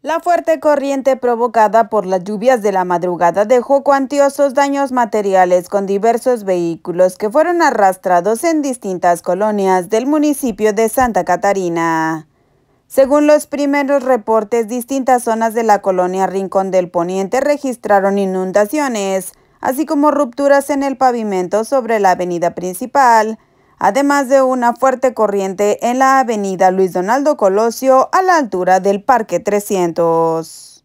La fuerte corriente provocada por las lluvias de la madrugada dejó cuantiosos daños materiales con diversos vehículos que fueron arrastrados en distintas colonias del municipio de Santa Catarina. Según los primeros reportes, distintas zonas de la colonia Rincón del Poniente registraron inundaciones, así como rupturas en el pavimento sobre la avenida principal, además de una fuerte corriente en la avenida Luis Donaldo Colosio a la altura del Parque 300.